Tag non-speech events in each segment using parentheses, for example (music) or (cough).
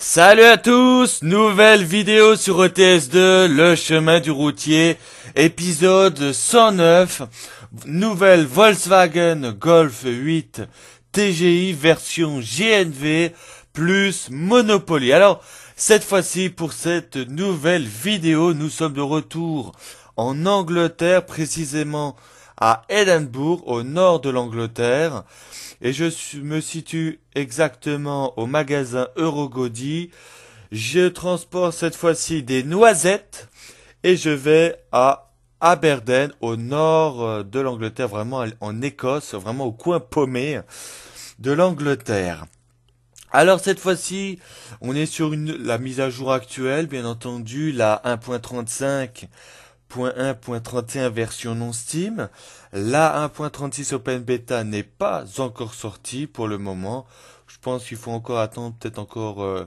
Salut à tous, nouvelle vidéo sur ETS2, le chemin du routier, épisode 109, nouvelle Volkswagen Golf 8 TGI version GNV plus Monopoly. Alors, cette fois-ci, pour cette nouvelle vidéo, nous sommes de retour en Angleterre, précisément à Edinburgh, au nord de l'Angleterre et je me situe exactement au magasin Eurogody. Je transporte cette fois-ci des noisettes et je vais à Aberdeen, au nord euh, de l'Angleterre, vraiment en Écosse, vraiment au coin paumé de l'Angleterre. Alors cette fois-ci, on est sur une, la mise à jour actuelle, bien entendu, la 1.35 1.31 version non Steam. La 1.36 Open Beta n'est pas encore sortie pour le moment. Je pense qu'il faut encore attendre peut-être encore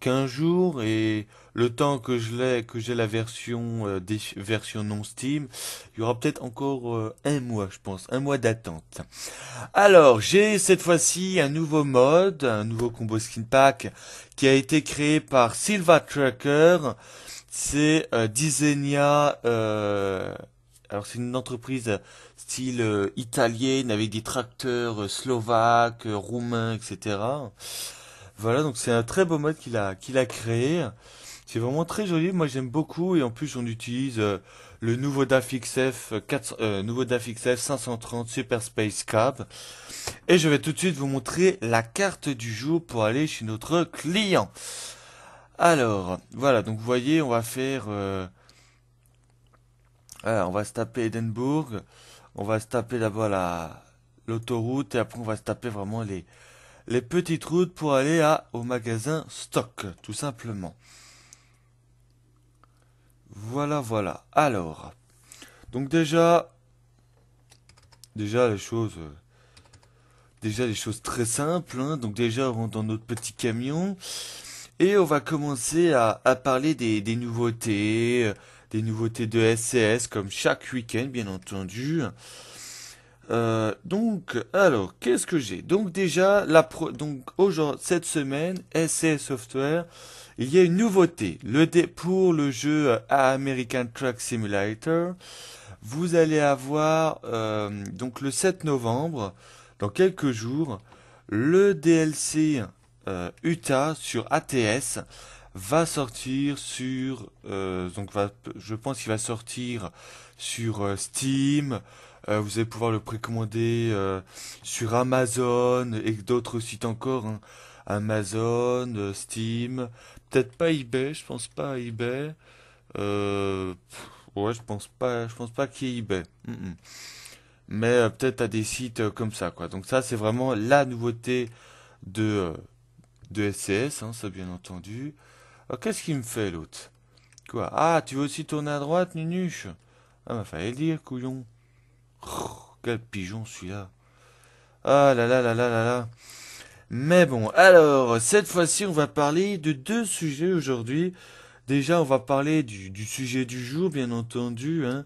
15 euh, jours et le temps que je que j'ai la version euh, des versions non Steam, il y aura peut-être encore euh, un mois, je pense, un mois d'attente. Alors, j'ai cette fois-ci un nouveau mode, un nouveau combo skin pack qui a été créé par Silva Tracker c'est euh, euh, alors c'est une entreprise style euh, italienne avec des tracteurs euh, slovaques, roumains, etc. Voilà, donc c'est un très beau mode qu'il a, qu'il a créé. C'est vraiment très joli, moi j'aime beaucoup et en plus on utilise le nouveau DAFXF, 4, nouveau DAFXF 530 Super Space Cab. Et je vais tout de suite vous montrer la carte du jour pour aller chez notre client. Alors, voilà, donc vous voyez, on va faire... Euh, euh, on va se taper Edinburgh, on va se taper d'abord la l'autoroute et après on va se taper vraiment les, les petites routes pour aller à, au magasin stock, tout simplement. Voilà, voilà. Alors, donc déjà, déjà les choses, déjà les choses très simples. Hein. Donc déjà, on rentre dans notre petit camion. Et on va commencer à, parler des, nouveautés, euh, des nouveautés de SCS comme chaque week-end bien entendu. Euh, donc, alors, qu'est-ce que j'ai Donc déjà, la pro donc aujourd'hui, cette semaine, SCS Software, il y a une nouveauté. Le pour le jeu euh, American Truck Simulator, vous allez avoir donc le 7 novembre, dans quelques jours, le DLC euh, Utah sur ATS va sortir sur euh, donc je pense qu'il va sortir sur euh, Steam vous allez pouvoir le précommander sur Amazon et d'autres sites encore hein. Amazon Steam peut-être pas eBay je pense pas eBay ouais je pense pas je pense pas qu'il y ait eBay mais peut-être à des sites comme ça quoi donc ça c'est vraiment la nouveauté de de SCS, hein, ça bien entendu. Alors, ah, qu'est-ce qu'il me fait l'autre Quoi Ah, tu veux aussi tourner à droite, Nunuche Ah, bah fallait dire, couillon. quel pigeon celui-là. Ah là là là là là là. Mais bon, alors, cette fois-ci, on va parler de deux sujets aujourd'hui. Déjà, on va parler du, du sujet du jour, bien entendu, hein,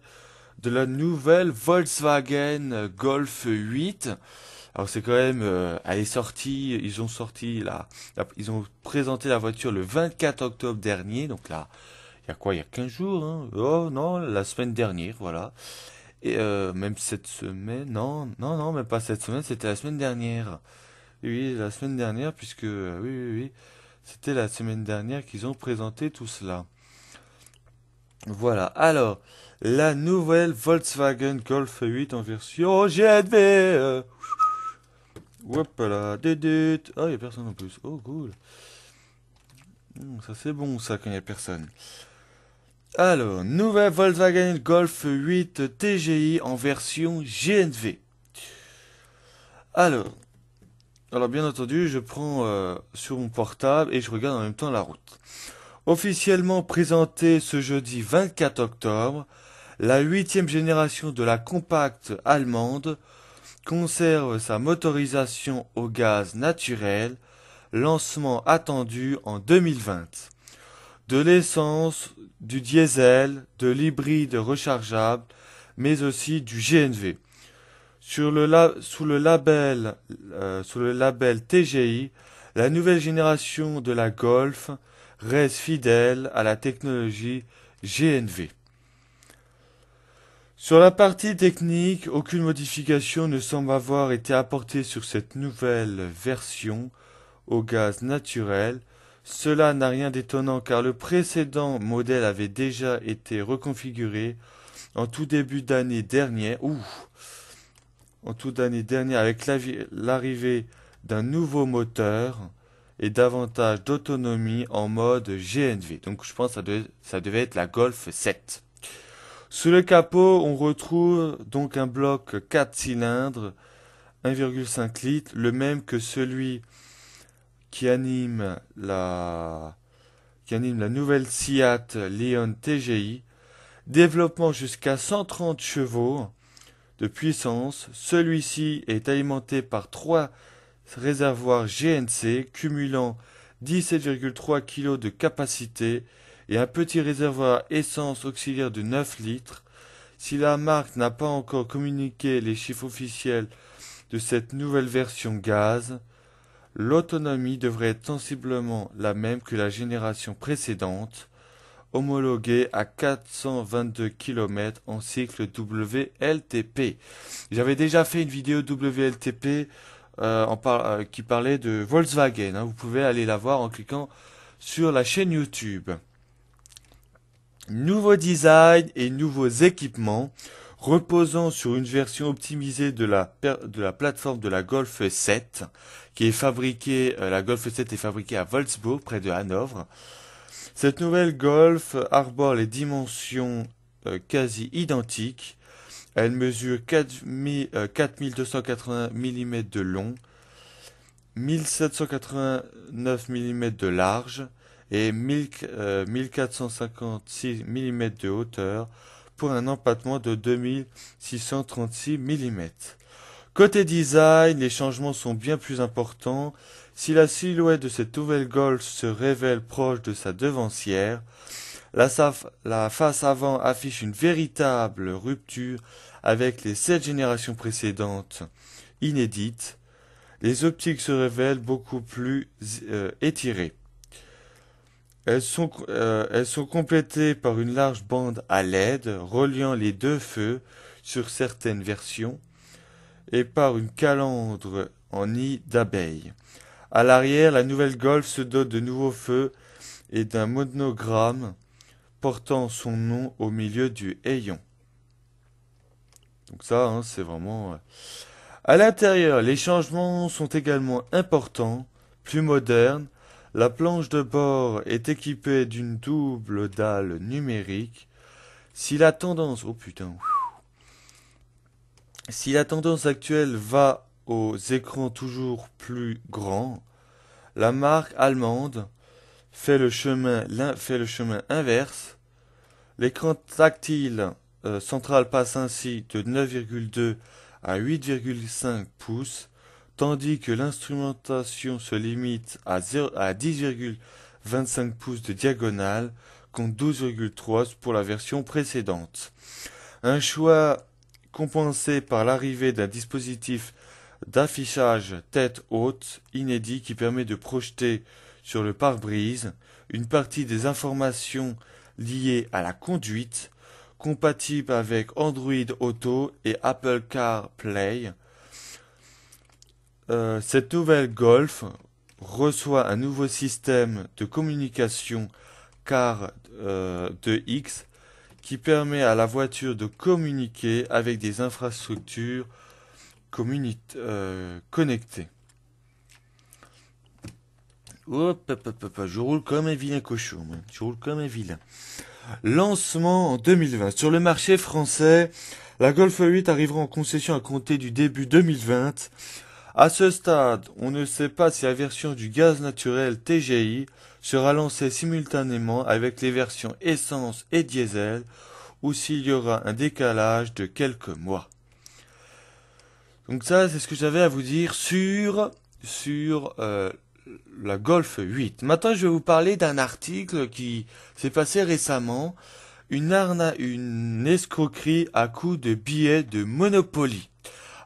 de la nouvelle Volkswagen Golf 8. Alors c'est quand même, euh, elle est sortie, ils ont sorti la, ils ont présenté la voiture le 24 octobre dernier, donc là, il y a quoi, il y a 15 jours, hein oh non, la semaine dernière, voilà. Et euh, même cette semaine, non, non, non, même pas cette semaine, c'était la semaine dernière. Oui, la semaine dernière, puisque, euh, oui, oui, oui, c'était la semaine dernière qu'ils ont présenté tout cela. Voilà, alors, la nouvelle Volkswagen Golf 8 en version GNV. Hop là, dédut. Ah, il a personne en plus. Oh, cool. Hmm, ça, c'est bon, ça, quand il n'y a personne. Alors, nouvelle Volkswagen Golf 8 TGI en version GNV. Alors, alors bien entendu, je prends euh, sur mon portable et je regarde en même temps la route. Officiellement présentée ce jeudi 24 octobre, la huitième génération de la compacte allemande conserve sa motorisation au gaz naturel, lancement attendu en 2020. De l'essence, du diesel, de l'hybride rechargeable, mais aussi du GNV. Sur le sous le label euh, TGI, la nouvelle génération de la Golf reste fidèle à la technologie GNV. Sur la partie technique, aucune modification ne semble avoir été apportée sur cette nouvelle version au gaz naturel. Cela n'a rien d'étonnant car le précédent modèle avait déjà été reconfiguré en tout début d'année dernière. Ouh, en tout d'année dernière avec l'arrivée d'un nouveau moteur et davantage d'autonomie en mode GNV. Donc je pense que ça devait être la Golf 7. Sous le capot, on retrouve donc un bloc 4 cylindres 1,5 litre, le même que celui qui anime la, qui anime la nouvelle SIAT Leon TGI. Développement jusqu'à 130 chevaux de puissance. Celui-ci est alimenté par trois réservoirs GNC cumulant 17,3 kg de capacité et un petit réservoir essence auxiliaire de 9 litres. Si la marque n'a pas encore communiqué les chiffres officiels de cette nouvelle version gaz, l'autonomie devrait être sensiblement la même que la génération précédente, homologuée à 422 km en cycle WLTP. J'avais déjà fait une vidéo WLTP euh, euh, qui parlait de Volkswagen. Hein. Vous pouvez aller la voir en cliquant sur la chaîne YouTube. Nouveau design et nouveaux équipements reposant sur une version optimisée de la, de la plateforme de la Golf 7 qui est fabriquée, euh, la Golf 7 est fabriquée à Wolfsburg près de Hanovre. Cette nouvelle Golf arbore les dimensions euh, quasi identiques. Elle mesure 4280 mm euh, de long, 1789 mm de large, et 1456 euh, mm de hauteur pour un empattement de 2636 mm. Côté design, les changements sont bien plus importants. Si la silhouette de cette nouvelle Golf se révèle proche de sa devancière, la, face avant affiche une véritable rupture avec les sept générations précédentes inédites. Les optiques se révèlent beaucoup plus euh, étirées. Elles sont, euh, elles sont complétées par une large bande à LED reliant les deux feux sur certaines versions et par une calandre en nid d'abeilles. À l'arrière, la nouvelle Golf se dote de nouveaux feux et d'un monogramme portant son nom au milieu du hayon. Donc ça, hein, c'est vraiment... Euh, à l'intérieur, les changements sont également importants, plus modernes, la planche de bord est équipée d'une double dalle numérique. Si la tendance, oh si la tendance actuelle va aux écrans toujours plus grands, la marque allemande fait le chemin, fait le chemin inverse. L'écran tactile euh, central passe ainsi de 9,2 à 8,5 pouces tandis que l'instrumentation se limite à, 10,25 pouces de diagonale contre 12,3 pour la version précédente. Un choix compensé par l'arrivée d'un dispositif d'affichage tête haute inédit qui permet de projeter sur le pare-brise une partie des informations liées à la conduite compatible avec Android Auto et Apple Car Play. Euh, cette nouvelle Golf reçoit un nouveau système de communication car euh, de X qui permet à la voiture de communiquer avec des infrastructures euh, connectées. je roule comme un vilain cochon, comme Lancement en 2020. Sur le marché français, la Golf 8 arrivera en concession à compter du début 2020 à ce stade, on ne sait pas si la version du gaz naturel TGI sera lancée simultanément avec les versions essence et diesel ou s'il y aura un décalage de quelques mois. Donc ça, c'est ce que j'avais à vous dire sur, sur euh, la Golf 8. Maintenant, je vais vous parler d'un article qui s'est passé récemment, une, arna une escroquerie à coups de billets de Monopoly.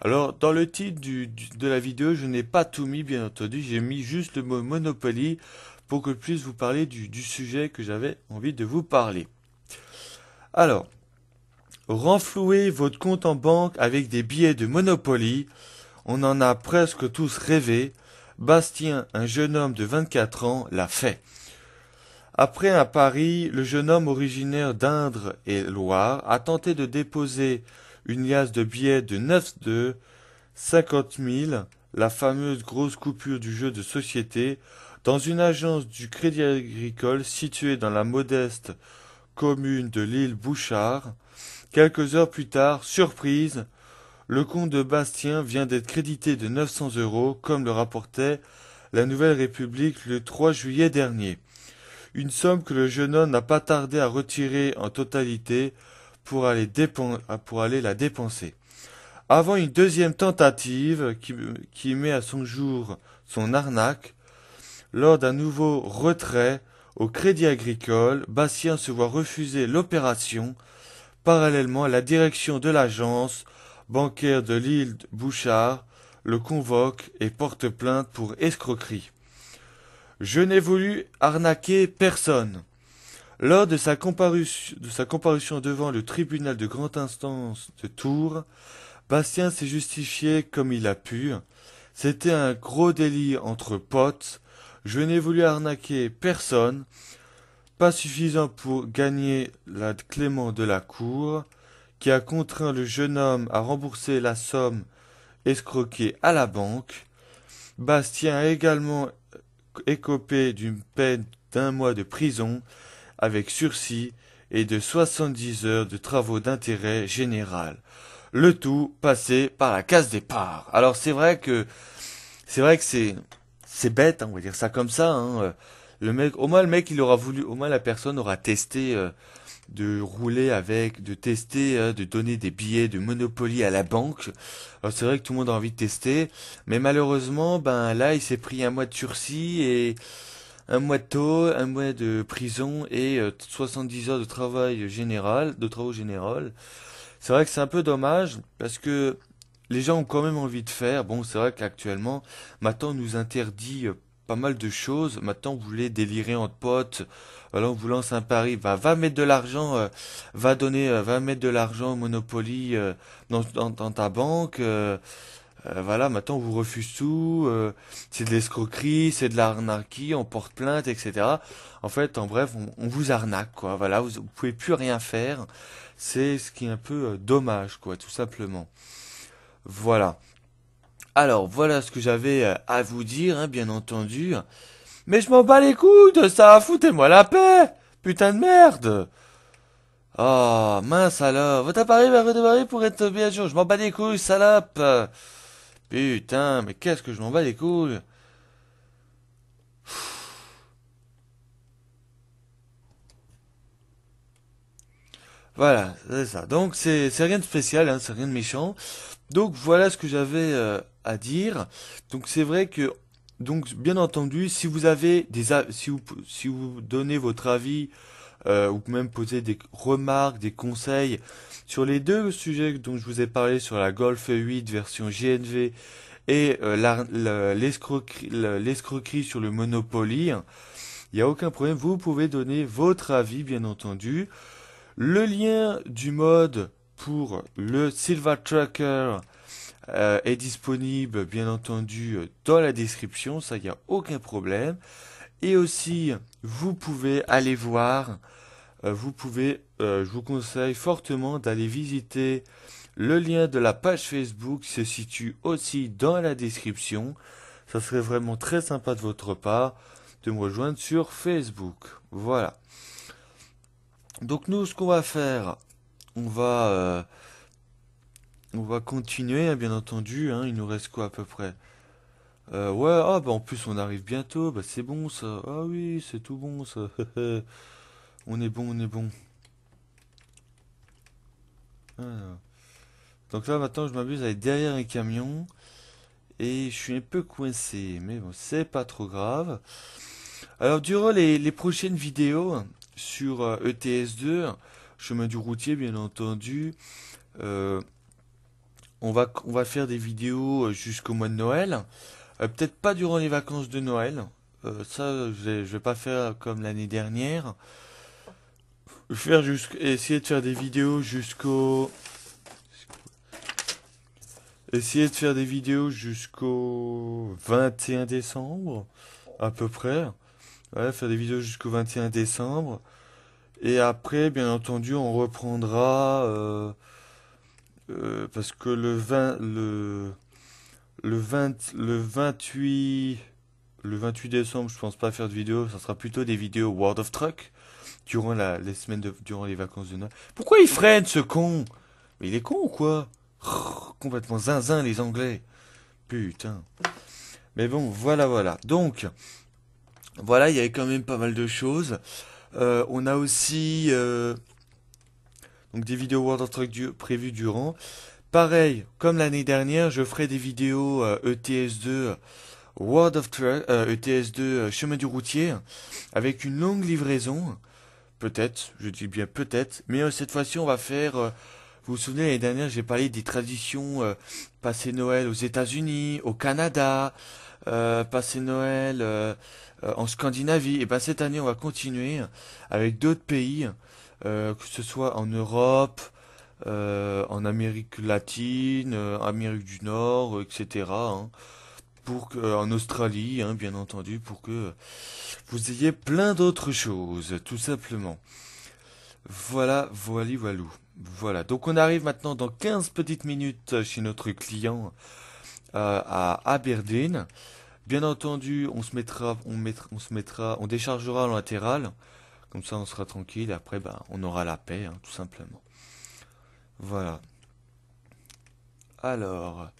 Alors, dans le titre de la vidéo, je n'ai pas tout mis, bien entendu. J'ai mis juste le mot Monopoly pour que je puisse vous parler du, sujet que j'avais envie de vous parler. Alors, renflouer votre compte en banque avec des billets de Monopoly, on en a presque tous rêvé. Bastien, un jeune homme de 24 ans, l'a fait. Après un pari, le jeune homme originaire d'Indre et Loire a tenté de déposer une liasse de billets de neuf de cinquante mille, la fameuse grosse coupure du jeu de société, dans une agence du Crédit Agricole située dans la modeste commune de l'île Bouchard. Quelques heures plus tard, surprise, le comte de Bastien vient d'être crédité de 900 euros, comme le rapportait la Nouvelle République le 3 juillet dernier. Une somme que le jeune homme n'a pas tardé à retirer en totalité pour aller, ah, pour aller la dépenser. Avant une deuxième tentative qui, qui met à son jour son arnaque, lors d'un nouveau retrait au crédit agricole, Bastien se voit refuser l'opération. Parallèlement, la direction de l'agence bancaire de l'île Bouchard le convoque et porte plainte pour escroquerie. Je n'ai voulu arnaquer personne. Lors de sa, comparution, devant le tribunal de grande instance de Tours, Bastien s'est justifié comme il a pu. C'était un gros délit entre potes. Je n'ai voulu arnaquer personne. Pas suffisant pour gagner la clément de la cour, qui a contraint le jeune homme à rembourser la somme escroquée à la banque. Bastien a également écopé d'une peine d'un mois de prison avec sursis et de 70 heures de travaux d'intérêt général. Le tout passé par la case départ. Alors c'est vrai que c'est vrai que c'est c'est bête, hein, on va dire ça comme ça. Hein. Le mec, au moins le mec il aura voulu, au moins la personne aura testé euh, de rouler avec, de tester, hein, de donner des billets de Monopoly à la banque. C'est vrai que tout le monde a envie de tester, mais malheureusement, ben là il s'est pris un mois de sursis et un mois de taux, un mois de prison et 70 euh, heures de travail général, de travaux généraux. C'est vrai que c'est un peu dommage parce que les gens ont quand même envie de faire. Bon, c'est vrai qu'actuellement, maintenant on nous interdit euh, pas mal de choses. Maintenant, vous voulez délirer entre potes. Alors, euh, on vous lance un pari. va va mettre de l'argent, va donner, va mettre de l'argent au Monopoly dans, ta banque. Euh, voilà, maintenant on vous refuse tout, euh, c'est de l'escroquerie, c'est de l'arnaquie, on porte plainte, etc. En fait, en bref, on, vous arnaque, quoi. Voilà, vous, vous pouvez plus rien faire. C'est ce qui est un peu euh, dommage, quoi, tout simplement. Voilà. Alors, voilà ce que j'avais à vous dire, hein, bien entendu. Mais je m'en bats les de ça, foutez-moi la paix Putain de merde Oh, mince alors, votre appareil va redémarrer pour être bien sûr, Je m'en bats les couilles, salope Putain, mais qu'est-ce que je m'en bats les couilles Voilà, c'est ça. Donc c'est rien de spécial, hein, c'est rien de méchant. Donc voilà ce que j'avais euh, à dire. Donc c'est vrai que donc bien entendu, si vous avez des si vous si vous donnez votre avis euh, ou même poser des remarques, des conseils sur les deux sujets dont je vous ai parlé sur la Golf 8 version GNV et euh, l'escroquerie sur le Monopoly. Il n'y a aucun problème, vous pouvez donner votre avis bien entendu. Le lien du mode pour le Silver Tracker euh, est disponible bien entendu dans la description, ça il n'y a aucun problème. Et aussi, vous pouvez aller voir, euh, vous pouvez, euh, je vous conseille fortement d'aller visiter le lien de la page Facebook qui se situe aussi dans la description. Ça serait vraiment très sympa de votre part de me rejoindre sur Facebook. Voilà. Donc nous, ce qu'on va faire, on va, euh, on va continuer, hein, bien entendu. Hein. il nous reste quoi à peu près euh, ouais, ah bah en plus on arrive bientôt, bah c'est bon ça. Ah oui, c'est tout bon ça. (laughs) on est bon, on est bon. Donc là maintenant je m'abuse à être derrière un camion. Et je suis un peu coincé, mais bon, c'est pas trop grave. Alors durant les, les prochaines vidéos sur ETS2, euh, e chemin du routier bien entendu, euh, on, va, on va faire des vidéos jusqu'au mois de Noël. Euh, peut-être pas durant les vacances de Noël. Euh, ça, je vais pas faire comme l'année dernière. Faire essayer de faire des vidéos jusqu'au essayer de faire des vidéos jusqu'au 21 décembre, à peu près. Ouais, faire des vidéos jusqu'au 21 décembre. Et après, bien entendu, on reprendra. Euh, parce que le 20. Le, le, le 28 le décembre, je pense pas faire de vidéo. Ça sera plutôt des vidéos World of Truck durant la, les semaines durant les vacances de Noël. Pourquoi il freine ce con Mais il est con ou quoi Complètement zinzin les Anglais. Putain. Mais bon, voilà, voilà. Donc, voilà, il y avait quand même pas mal de choses. Euh, on a aussi euh, donc des vidéos World of Truck prévues durant. Pareil, comme l'année dernière, je ferai des vidéos ETS2 euh, e World of Truck, ETS2 euh, e euh, Chemin du routier, avec une longue livraison. Peut-être, je dis bien peut-être, mais cette fois-ci on va faire. vous vous souvenez l'année dernière, j'ai parlé des traditions passer Noël aux États-Unis, au Canada, passer Noël en Scandinavie. Et eh bien cette année, on va continuer avec d'autres pays, que ce soit en Europe, euh, en Amérique latine, euh, Amérique du Nord, euh, etc. Hein. pour en Australie, hein, bien entendu, pour que vous ayez plein d'autres choses, tout simplement. Voilà, voilà, voilà. Voilà, donc on arrive maintenant dans 15 petites minutes chez notre client à Aberdeen. Bien entendu, on se mettra, on, mettra, on se mettra, on déchargera en latéral, comme ça on sera tranquille. Après, ben, on aura la paix, hein, tout simplement. Voilà. Alors,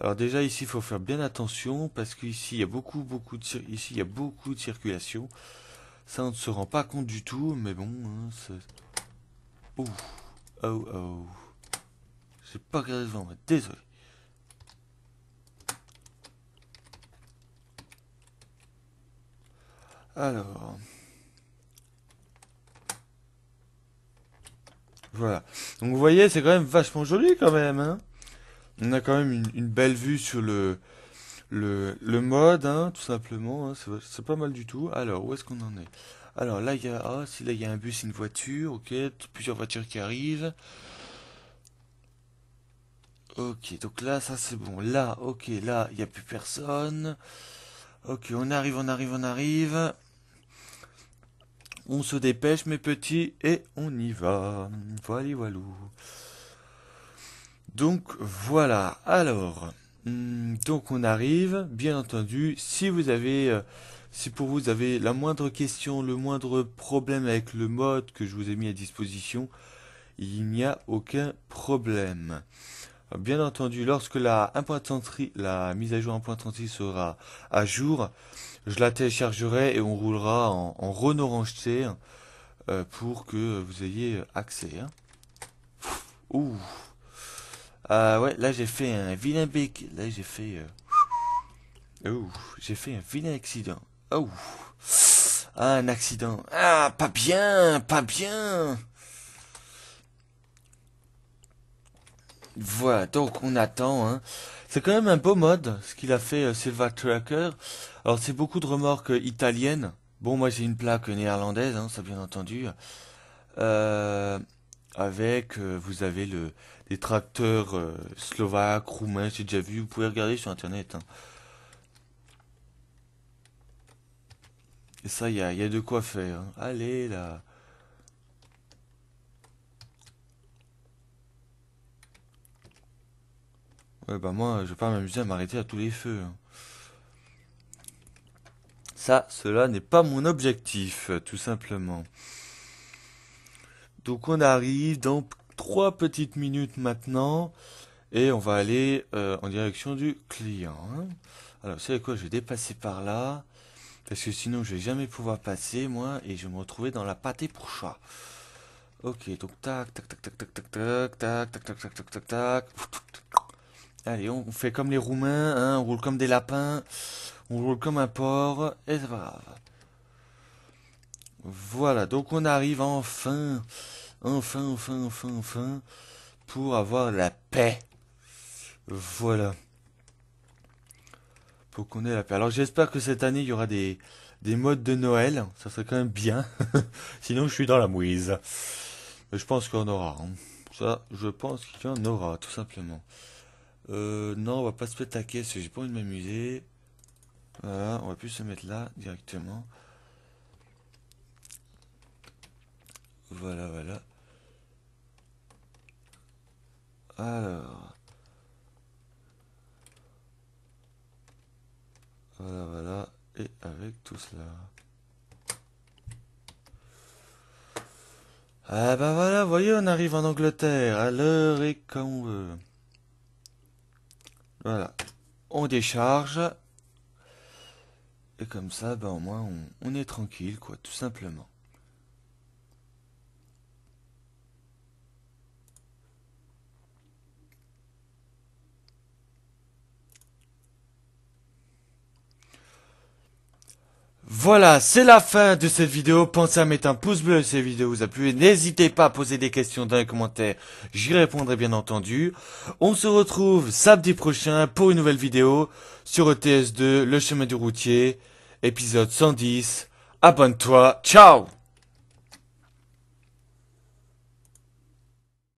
alors déjà ici il faut faire bien attention parce qu'ici il y a beaucoup beaucoup de ici il y a beaucoup de circulation. Ça on ne se rend pas compte du tout, mais bon. Hein, c'est oh oh. J'ai pas regardé devant moi, désolé. Alors. Voilà. Donc vous voyez, c'est quand même vachement joli quand même. Hein. on a quand même une, belle vue sur le le, le mode, hein, tout simplement. Hein. c'est pas mal du tout. Alors, où est-ce qu'on en est Alors là, il y a ah, si là il y a un bus, une voiture, ok, plusieurs voitures qui arrivent. Ok, donc là, ça c'est bon. Là, ok, là, il n'y a plus personne. Ok, on arrive, on arrive, on arrive. On se dépêche, mes petits, et on y va. Voilà, voilà. Donc voilà. Alors, hmm, donc on arrive. Bien entendu, si vous avez, euh, si pour vous avez la moindre question, le moindre problème avec le mode que je vous ai mis à disposition, il n'y a aucun problème. Bien entendu, lorsque la, la mise à jour 1.36 sera à jour, je la téléchargerai et on roulera en, en Orange euh, pour que vous ayez accès. Hein. Ouh. Ah ouais, là j'ai fait un vilain bec. Là j'ai fait... Euh, ouh, j'ai fait un vilain accident. Ouh. Ah, un accident. Ah, pas bien, pas bien. Voilà, donc on attend. Hein. C'est quand même un beau mode, ce qu'il a fait euh, Silva Tracker. Alors c'est beaucoup de remorques euh, italiennes. Bon, moi j'ai une plaque néerlandaise, hein, ça bien entendu. Euh, avec, vous avez le, les tracteurs slovaques, roumains, j'ai déjà vu. Vous pouvez regarder sur internet. Hein. Et ça, il y a, y a, de quoi faire. Hein. Allez là. moi, je vais pas m'amuser à m'arrêter à tous les feux. Ça, cela n'est pas mon objectif, tout simplement. Donc on arrive dans trois petites minutes maintenant. Et on va aller en direction du client. Alors, vous savez quoi, je vais dépasser par là. Parce que sinon, je vais jamais pouvoir passer, moi. Et je vais me retrouver dans la pâtée pour chat. Ok, donc tac, tac, tac, tac, tac, tac, tac, tac, tac, tac, tac, tac, tac, tac. Allez, on fait comme les Roumains, hein, on roule comme des lapins, on roule comme un porc, et c'est pas grave. Voilà, donc on arrive enfin, enfin, enfin, enfin, enfin, pour avoir la paix. Voilà. Pour qu'on ait la paix. Alors j'espère que cette année, il y aura des, des modes de Noël, ça serait quand même bien. (laughs) Sinon, je suis dans la mouise. Mais je pense qu'on aura. Hein. Ça, je pense qu'il y en aura, tout simplement. Euh, non, on va pas se mettre à caisse, j'ai pas envie de m'amuser. Voilà, on va plus se mettre là directement. Voilà, voilà. Alors. Voilà, voilà. Et avec tout cela. Ah bah voilà, voyez, on arrive en Angleterre, à l'heure et quand on veut. Voilà. On décharge. Et comme ça, ben, au moins, on, on est tranquille, quoi, tout simplement. Voilà, c'est la fin de cette vidéo. Pensez à mettre un pouce bleu si cette vidéo vous a plu. n'hésitez pas à poser des questions dans les commentaires. J'y répondrai bien entendu. On se retrouve samedi prochain pour une nouvelle vidéo sur ETS2, le chemin du routier, épisode 110. Abonne-toi. Ciao